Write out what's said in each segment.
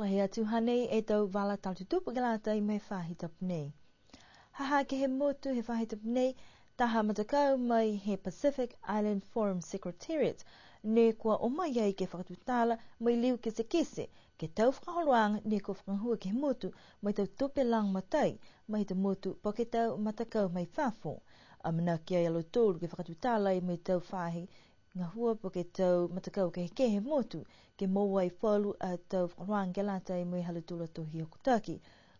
Lahi atu hane e tau wala tautu tupu galata i mei whahi tapu nei. Haha ke he motu he whahi tapu nei, taha matakau mai he Pacific Island Forum Secretariat, ne kua o mai ai ke whakatu tala mai liu kese kese, ke tau whakaholoang ne kua whakahua ke motu mai tau tupe lang matai, mai tau motu po ke tau matakau mai whafo. Amana kia ai alo tōru ke whakatu tala i mei tau whahi tapu ngā hua po ke tau matakau ke heke motu ke mowai whalu a tau whakaruang ke lata i mui halatula tō hi okutaki.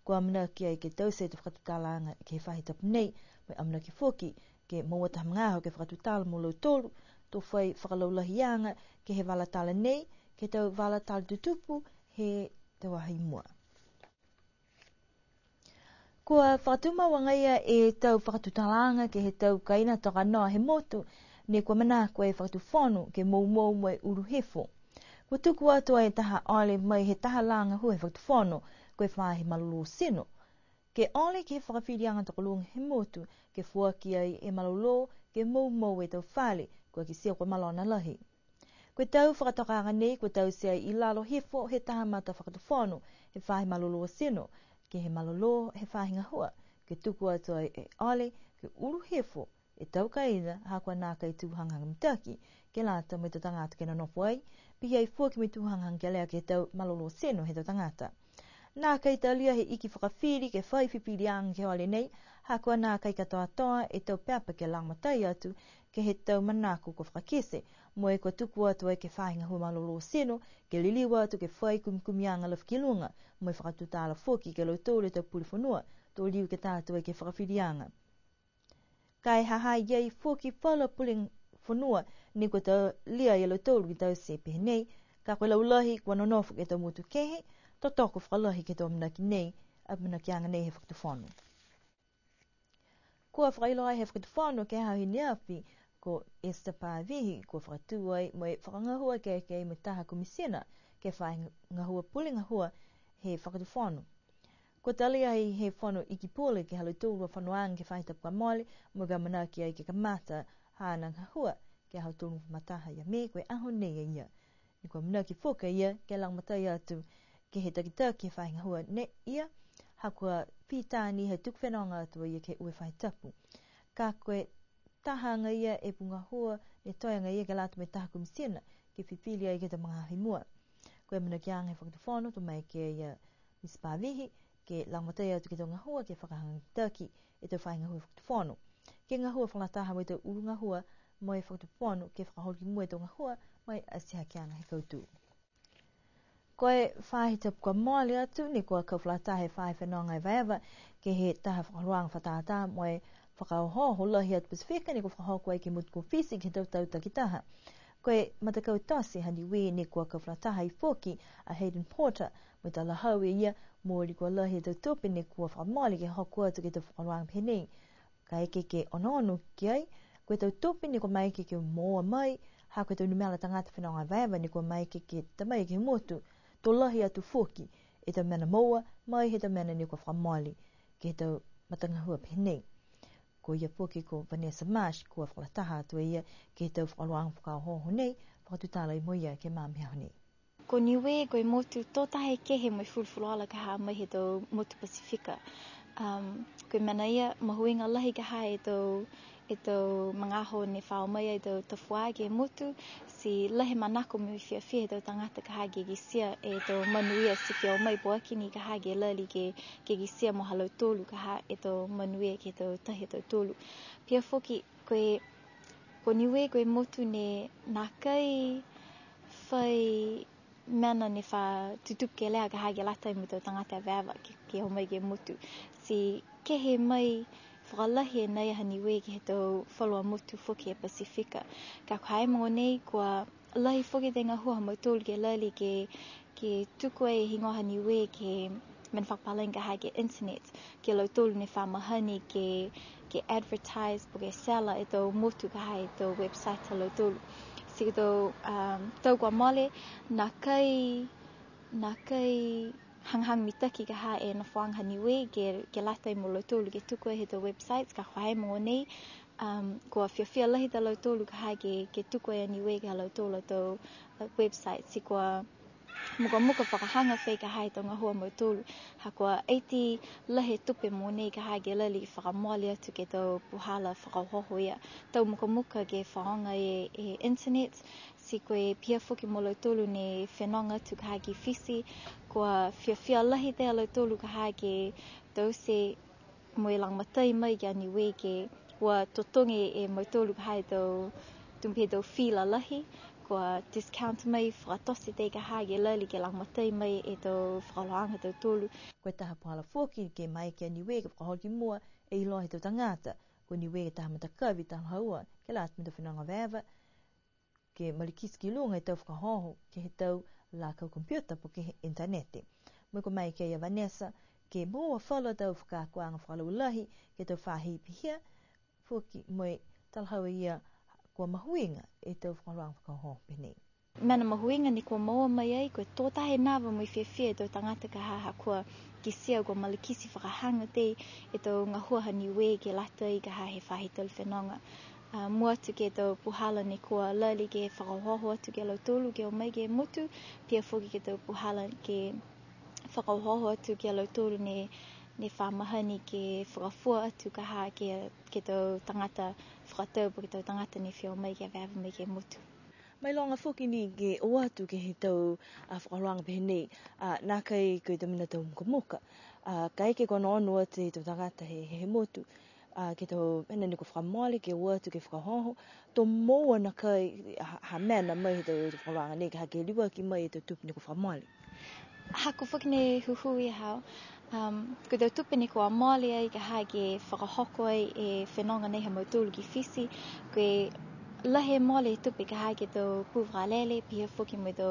Ko amina ki ai ke tau seita whakatutalanga ke he whahi tapu nei, mai amina ki foki ke mowa taha mga ke whakatutala mō lau tolu, tō whai whakalaulahi anga ke he valatala nei, ke tau valatala tutupu he te ahi mua. Kua whakatuma wangaia e tau whakatutalanga ke he tau kaina toka he motu, ne kua mana koe e whakatu whanu ke mou mou mai uru hefo. Kua tuku atua e taha aile mai he taha langa hu he whakatu whanu koe wha he malolo seno. Ke aile ke he whakawhirianga toko luang he motu ke fua ki ai e malolo ke mou mou e tau whale kua ki sia kua malona lahi. Koe tau whakatokanga nei kua tau sia i lalo hefo he taha mata whakatu whanu he wha he malolo seno ke he malolo he whahinga hua ke tuku atua e aile ke uru hefo e tau ka ida ha kua nā kai tūhanghang mitaki ke lāta mai tō tangata kena nopo ai, pihai fua ki mai tūhanghang kia lea ke tau malolo seno he tō tangata. Nā kai tā lia he iki whakawhiri ke whai whipiri ang ke wale nei, ha kua nā kai katoa toa e tau peapa ke langma tai atu ke he tau manako ko whakakese, mo e kua tuku atu ai ke whāinga hua malolo seno ke liliwa atu ke whai kumkumi anga lafu ki lunga, mo e whakatu tāla ke lau tōle tau pulifonua, tō liu ke tātu ai ke whakawhiri anga kai ha haha yei fuki fala puling funua ni ko te lia yelo tolu ki tau sepe nei, ka koe laulahi kwa nonofu ke tau mutu kehe, to toko fralahi ke tau minaki nei, ap minaki anga nei he fukitu whanu. Kua whakailo ai he fukitu whanu ke hau hini api, ko Esther Pavihi, ko whakatuai, mo e whakangahua ke ke i mutaha kumisina, ke whai ngahua pulingahua he fukitu whanu. Ko tali ai he whanau i ki pūle ki halu tūru whanau ang ke whaita pua mole, mo ga manaki ai ke ka mata hānang ha hua ke halu tūru wa mataha ia me koe aho nei e ia. Ni koe manaki fuka ia ke lang matai atu ke he takita ke whainga hua ne ia, hakua pītāni he tuk whenonga atua ia ke ue whaitapu. Ka koe tahanga ia e punga hua e toianga ia ke lātu me kum siena ke pipilia i ke ta mga hahimua. Koe manaki ang he whakitu whanau tu mai ke ia mispavihi, ke langotea atu ki tō ngahua ke whakahanga tāki e tō whāinga hua e whakutu whānu. Ke ngahua whanataha mai tō uru e e ngahua mai whakutu whānu ke whakahori mua tō ngahua mai asiha ki ana he kautu. Koe whāhi tapu kua māli atu ni kua kauwhalata he whāhi whanau ngai vaiawa ke he taha whakaruang whatātā mai whakauhoho lahi atu pasifika ni kua whakahoko ai ke mutu kua fisi ke tau tau takitaha. Koe koe matakau tasi hani we ne kua kawrataha i fōki a Hayden Porter me ta lahau e ia mōri kua lahi tau tōpi ne kua whamāli ke hokua tu ke te whakaruang pene. Ka eke ke onoanu ki ai, koe tau tōpi ne kua maike ke ke mōa mai, ha koe tau numela tangata whenonga vaiwa ne kua mai ke ke tamai ke motu, tō lahi atu fōki, e tau mena mōa mai he tau mena ne kua whamāli ke tau matangahua pene. Mm ko ia puke ko Vanessa Marsh ko whakataha tu e ia ke tau whakaloang whakaohoho nei whakatu tālai mo ia ke māmi haonei. Ko niwe ko i motu tōtahe he mai fulfulu ala ka ha mai he tau motu Pasifika. Um, ko i mana ia mahuinga lahi ka ha e tau e tau mga ho ne whao mai e tau tafua ge mutu si lehe manako mi fia fia tau tangata ka hage ge sia e tau manuia si fia o mai boa kini ka hage lali ge ke ge sia mo halau tolu ka ha e tau manuia ke tau tahi tau tolu pia foki koe ko niwe koe mutu ne nā kai whai mena ne wha tutup ke lea ka hage latai mi tau tangata vewa ke, ke o mai ge mutu si kehe mai whakalahi e nei hani we ki he tau wholoa motu whoki e Pasifika. Ka kai mō nei kua lahi whoki te ngā hua mō ke lali ke, ke tuku e hingo hani we ke men whakpalenga hai ke internet ke lau tōlu ne whamahani ke ke advertise po ke sella e tau motu ka hai e tau website te lau tōlu. Sika tau, um, tau kua male, nā kai, nā kai, hanghang mitaki ka ha e na whaang haniwe ge, ge latai mo lautolu ge tukua e he te websites ka whae mo nei um, ko whia whia lahi te lautolu ka ha ge, ge tukua e aniwe ge lautolu te websites si kua Muka muka whakahanga whei ka hae tonga hua mo tūlu. Ha kua eiti lahe pe mo nei ka hae ge lili whakamuali atu ke tau puhala whakauhoho ia. Tau muka muka ge whaonga e, e internet, ti koe pia foki molo tolu ne whenonga tu kaha ki whisi, kua whia whia lahi te alo tolu kaha ki dose moe lang matai mai ki ani wege, kua totonge e moe tolu kaha i tau tumpe tau whila lahi, kua discount mai whakatosi te kaha ki lali ki lang matai mai e tau whakaloanga tau tolu. Koe taha pahala foki ke mai ki ani wege whakaholki mua e ilo he tau tangata, kua ni wege taha matakavi tau haua ke lātmi tau whenonga wewa, ke malikiski lunga i tau whakahoho ke he tau la kau kompiuta po ke internete. Mui ko mai ke ia Vanessa ke mua whala tau whakakuanga whalau lahi ke tau whahi pihia fuki mui talhau ia kua mahuinga e tau whakaruang whakahoho pene. Mana mahuinga ni kua maua mai ai koe tōtahe nāwa mui whiawhia tau tangata ka haha kua kisia kua malikisi whakahanga te e tau ngahuaha ni we ke lata i ka hahe whahi tau whenonga uh, mua tuke tō puhala ni kua lali ke whakauhoho tu ke lau tōlu ke o mai ke mutu pia fuki ke tō puhala ke whakauhoho tu ke lau tōlu ne, ne whamahani ke whakafua atu ka hā ke, ke tō tangata whakatau ke tō tangata ni whio mai ke wewa mai ke motu. Mai longa fuki ni ke o atu ke he tau a uh, whakaruanga pehe nei, uh, ah, nā kai kui tamina tau mkumoka. Uh, ah, kai ke kono anua te tō tangata he he mutu a ah, ke to ene ni ko fra ke wa ke fra ho to mo na ka ha me mai to fra wa ni ka ke liwa ki mai to tup ni ko fra mole ha ko fuk ni i ha um ko to tup ni ko mole ai ka ha ke fra ho ko ai e fenonga nei ha mo tu ki fisi ke lahe mole tu pe ka ha ke to pu fra lele pi fu ki mo to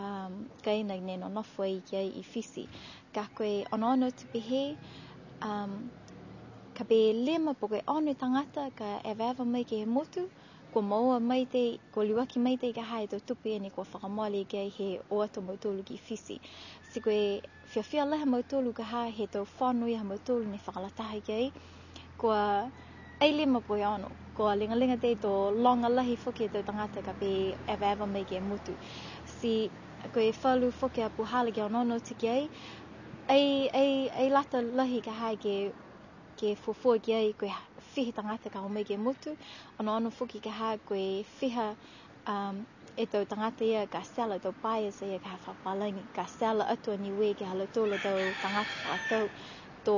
um ka ina ne no no fu ai ki i fisi ka ko e ono no he um ka be lima po onu tangata ka e wewa mai ke he motu, ko maua mai te, ko liwaki mai te ka hae to tupi ene ko whakamole ke he oato mautolu ki fisi. Si koe whiawhia leha mautolu ka hae he tau whanui ha mautolu ni whakalatahi ke ei, ko a ei lima po koe ko a linga linga te to longa lahi fuki e tau tangata ka be e wewa mai ke he motu. Si koe whalu fuki a puhala ke onono tiki ei, ei, ei, ei lata lahi ka hae ke he ke fufua ki ai koe whihi tangata ka homei ke mutu. Ano ono fuki ke ha koe whiha um, e tau tangata ia ka sela tau paias ia ka whapalangi. Ka sela atua ni we ke hala tōla tau tangata ka tau. Tō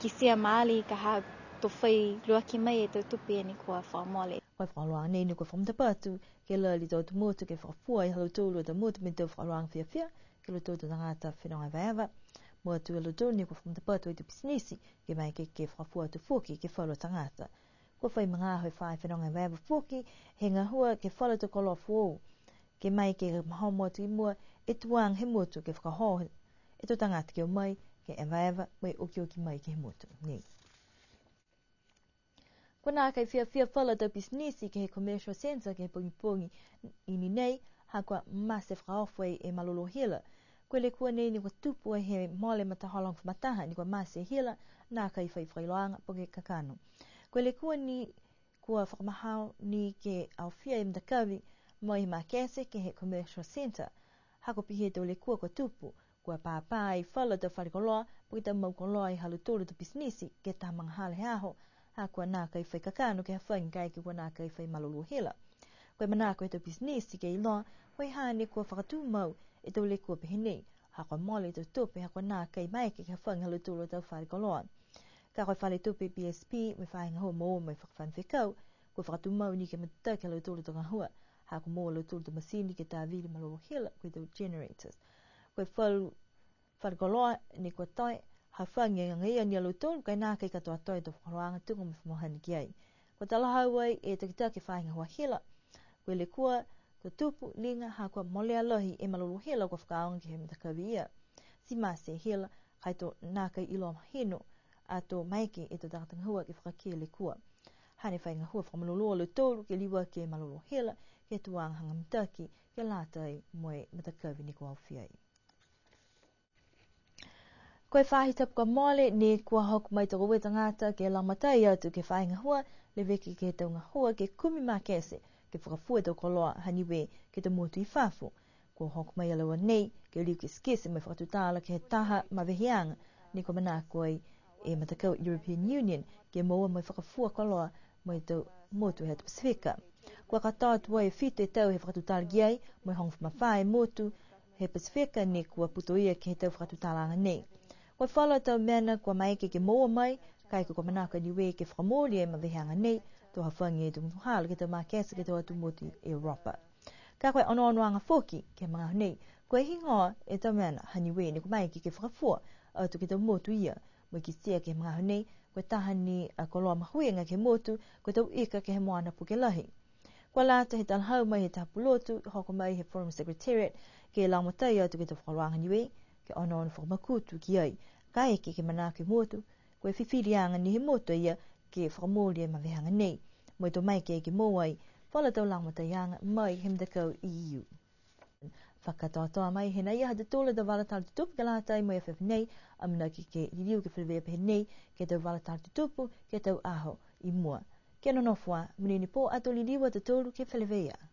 ki sia maali ka ha tō whai lua ki mai e tau tupi ani e kua whamole. Koe whaloa nei ni koe whamta pātu, ke lā li tau tu mōtu ke whapua i hala tōla tau mōtu min tau whaloa ang whia whia, ke lā tōtu tangata whenonga vaiawa. Koe mo atu e lodoni kwa fumta pato e tu pisnisi ke mai ke ke fwa fua tu fuki ke whalo tangata. Kwa whai mga ahoi whai whenonga e wewa fuki he ngā hua ke whalo tu kolo fuou. Ke mai ke maho motu i mua e tuang he motu ke whakaho e tu tangata ke o mai ke e wewa mai oki uki mai ke he motu. Nei. Kwa nā kai fia fia whala tau pisnisi ke he commercial centre ke he pungi pungi ini nei, hakoa mase whakaofwe e malolo hila koe le kua nei ni kua tupu he mole ma taholong fumataha ni kua maase hila nā kai whai whailoanga po ke kakano. Koe le kua ni kua whakamahau ni ke au fia i mdakawi mo i kese ke he commercial center. Hako pihe tau le kua kua tupu, kua pāpā i whala tau wharikoloa po i tau maukoloa i halutoro tu pisnisi ke tā manghale aho a kua nā kai whai kakano ke hawhai ngai ke kua nā kai whai malulu hila. Koe manā koe tau pisnisi ke i loa, koe hāne kua whakatū mau e tau leku pe hini. Hako mole tau tupi hako nā kei mai ki ka whang halu tūro tau whare kolon. Ka koe whale tupi BSP me whaing hoa mō me whakwhan whikau, kua whakatu mau ni ke mtau ke halu tūro tau ka hua. Hako mō halu tūro tau masini ke tā vili maloro hila kui tau generators. Koe whalu whare kolon ni kua tai, ha whang e ngai ni halu tūro kai nā kei katoa tai tau whakaroanga tūngu mo whamohani ki ai. Kua tala hauai e takitake whaing hua hila, kua le kua ko tupu linga ha kua mole alohi e malolo hela kua whakaonga ki he mitakawi ia. Si maase hela kai tō nākai ilo ama heno a tō maike e tō tangatanga hua ki whakakia le kua. Hane whainga hua whakamalolo alo tōru ke liwa ke malolo hela ke tō anghanga mitaki ke lātai moe mitakawi ni kua awhiai. Koe whahi tapu ka mole ne kua hoku mai tōku wetangata ke lamatai atu ke whainga hua le veki ke taunga hua ke kumi mā ke whakafua tau koloa haniwe ke te motu i whafo. Ko hoko mai alawa nei, ke liu ke skese mai whakatutala ke he taha mawehianga, ni ko mana koe e matakau European Union ke moa mai whakafua koloa mai tau motu hea te Ko a katoa tuai e white tau he whakatutala giai, mai hong whamawhae motu he Pasifika ni kua puto ia ke he tau whakatutala nei. Ko a whala tau mena kua maike ke moa mai, kai ko ko mana koe niwe ke whakamoli e mawehianga nei, to hawhangi e tumu hāl ki to mā kēsa ki te watu motu e ropa. Ka koe ono ono nga foki ke mga hunei, koe hi ngā e ta mēna hani wē ni kumai ki ke whakafua atu ki te motu ia, mai ki sia ke mga hunei, koe taha ni a koloa mahuenga ke motu, koe tau ika ke he moana puke lahi. Kwa lāta he talhau mai he tapu lotu, hoko mai he form Secretariat, ke la motai atu ki te ni niwe, ke ono ono whakamakutu ki ai, ka eke ke manaki motu, koe whiwhiri anga ni he motu ia, ke whakamōrie ma wehanga nei. Moi tō mai ke ke mōwai, whala tō langmata yanga mai himdakau i iu. Whakatoatoa mai hena iaha te tōla tō walatāra te tupu ke lātai mo FF nei, amuna ki ke iriu ke whiriwea pehe nei, ke tau walatāra te tupu, ke tau aho i mua. Kia no nofua, ni pō ato li liwa te tōru ke whiriwea.